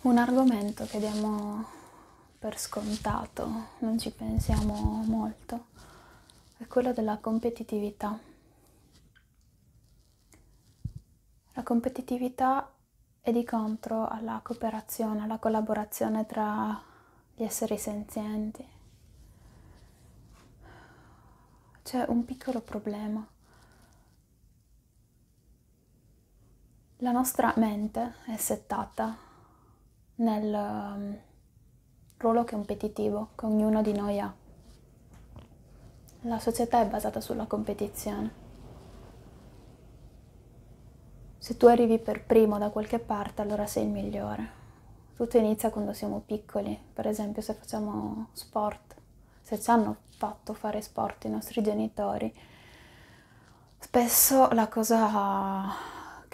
un argomento che diamo per scontato, non ci pensiamo molto, è quello della competitività. La competitività è di contro alla cooperazione, alla collaborazione tra gli esseri senzienti. C'è un piccolo problema. La nostra mente è settata nel ehm, ruolo competitivo che ognuno di noi ha. La società è basata sulla competizione. Se tu arrivi per primo da qualche parte, allora sei il migliore. Tutto inizia quando siamo piccoli, per esempio se facciamo sport, se ci hanno fatto fare sport i nostri genitori, spesso la cosa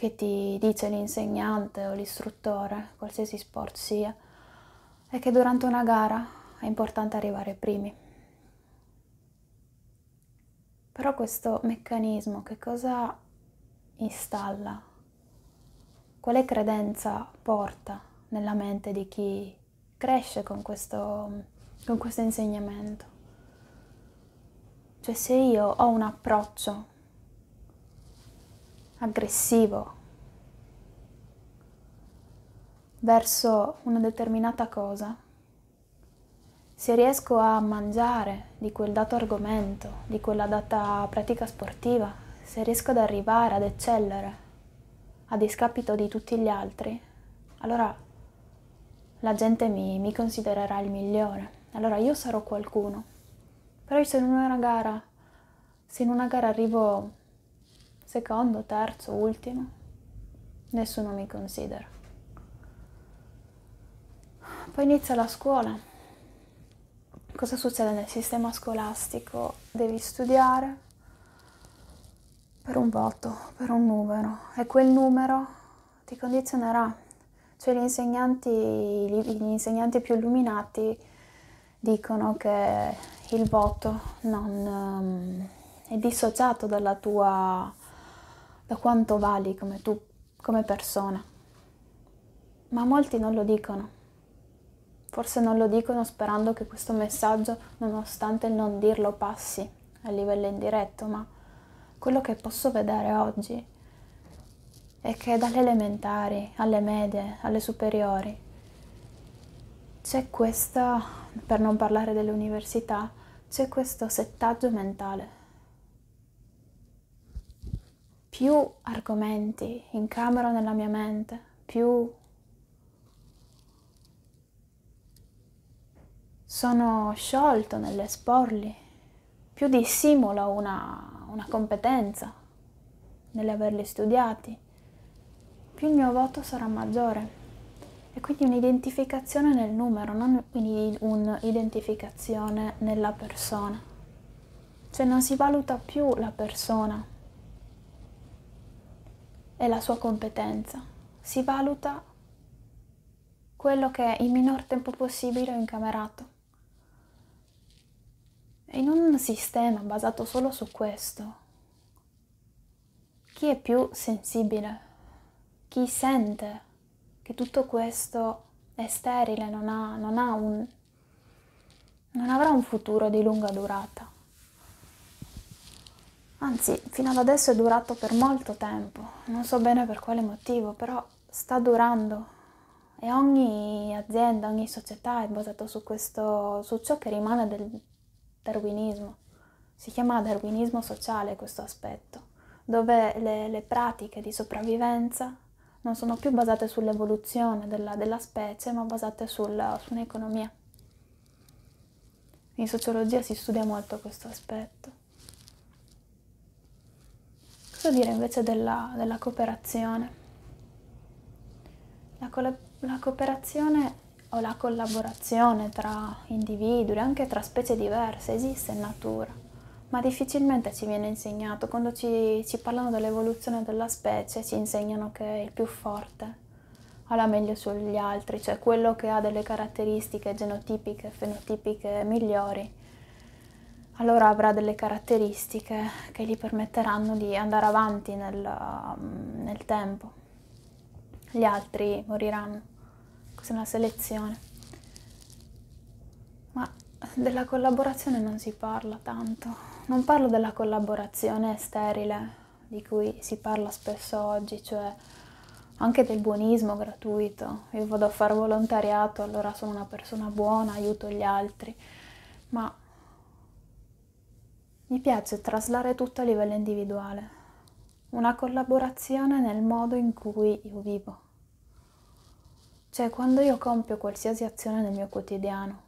che ti dice l'insegnante o l'istruttore, qualsiasi sport sia, è che durante una gara è importante arrivare primi. Però questo meccanismo che cosa installa? Quale credenza porta nella mente di chi cresce con questo, con questo insegnamento? Cioè se io ho un approccio aggressivo verso una determinata cosa, se riesco a mangiare di quel dato argomento, di quella data pratica sportiva, se riesco ad arrivare, ad eccellere, a discapito di tutti gli altri, allora la gente mi, mi considererà il migliore, allora io sarò qualcuno. Però se in una gara, se in una gara arrivo secondo, terzo, ultimo, nessuno mi considera. Poi inizia la scuola. Cosa succede nel sistema scolastico? Devi studiare per un voto, per un numero e quel numero ti condizionerà. Cioè gli insegnanti, gli insegnanti più illuminati dicono che il voto non, um, è dissociato dalla tua, da quanto vali come tu, come persona. Ma molti non lo dicono. Forse non lo dicono sperando che questo messaggio, nonostante il non dirlo, passi a livello indiretto, ma quello che posso vedere oggi è che dalle elementari alle medie, alle superiori, c'è questa, per non parlare delle università, c'è questo settaggio mentale. Più argomenti incamerano nella mia mente, più Sono sciolto nell'esporli, più dissimulo una, una competenza nell'averli studiati, più il mio voto sarà maggiore. E quindi un'identificazione nel numero, non un'identificazione nella persona. Cioè non si valuta più la persona e la sua competenza, si valuta quello che il minor tempo possibile ho incamerato. E in un sistema basato solo su questo, chi è più sensibile? Chi sente che tutto questo è sterile, non, ha, non, ha un, non avrà un futuro di lunga durata? Anzi, fino ad adesso è durato per molto tempo, non so bene per quale motivo, però sta durando e ogni azienda, ogni società è basata su questo, su ciò che rimane del, darwinismo. Si chiama darwinismo sociale questo aspetto, dove le, le pratiche di sopravvivenza non sono più basate sull'evoluzione della, della specie, ma basate sul, su un'economia. In sociologia si studia molto questo aspetto. Cosa dire invece della, della cooperazione? La, co la cooperazione o la collaborazione tra individui, anche tra specie diverse, esiste in natura, ma difficilmente ci viene insegnato. Quando ci, ci parlano dell'evoluzione della specie ci insegnano che il più forte ha la meglio sugli altri, cioè quello che ha delle caratteristiche genotipiche, fenotipiche migliori, allora avrà delle caratteristiche che gli permetteranno di andare avanti nel, mm, nel tempo. Gli altri moriranno scusi, una selezione. Ma della collaborazione non si parla tanto. Non parlo della collaborazione sterile di cui si parla spesso oggi, cioè anche del buonismo gratuito. Io vado a fare volontariato, allora sono una persona buona, aiuto gli altri, ma mi piace traslare tutto a livello individuale, una collaborazione nel modo in cui io vivo. Cioè, quando io compio qualsiasi azione nel mio quotidiano,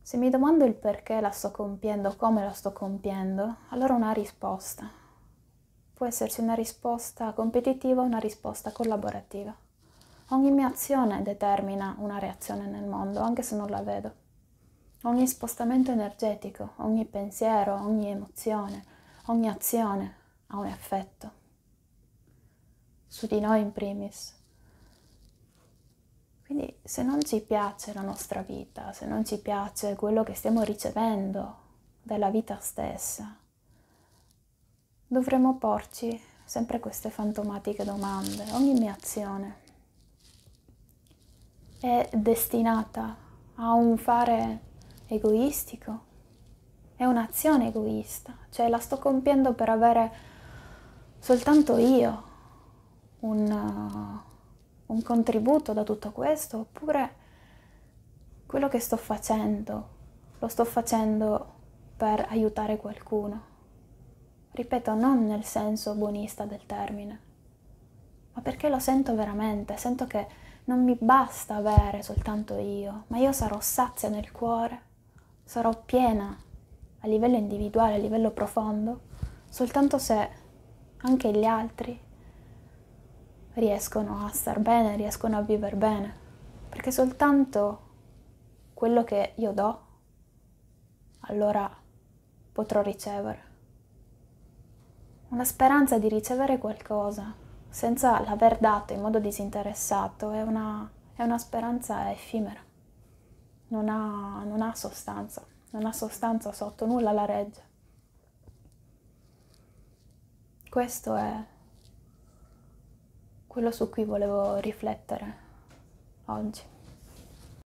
se mi domando il perché la sto compiendo, come la sto compiendo, allora una risposta. Può esserci una risposta competitiva o una risposta collaborativa. Ogni mia azione determina una reazione nel mondo, anche se non la vedo. Ogni spostamento energetico, ogni pensiero, ogni emozione, ogni azione ha un effetto. Su di noi in primis quindi se non ci piace la nostra vita, se non ci piace quello che stiamo ricevendo dalla vita stessa, dovremmo porci sempre queste fantomatiche domande. Ogni mia azione è destinata a un fare egoistico, è un'azione egoista, cioè la sto compiendo per avere soltanto io un un contributo da tutto questo oppure quello che sto facendo lo sto facendo per aiutare qualcuno. Ripeto, non nel senso buonista del termine, ma perché lo sento veramente, sento che non mi basta avere soltanto io, ma io sarò sazia nel cuore, sarò piena a livello individuale, a livello profondo, soltanto se anche gli altri riescono a star bene, riescono a vivere bene, perché soltanto quello che io do, allora potrò ricevere. Una speranza di ricevere qualcosa senza l'aver dato in modo disinteressato è una, è una speranza effimera, non ha, non ha sostanza, non ha sostanza sotto, nulla la regge. Questo è quello su cui volevo riflettere oggi.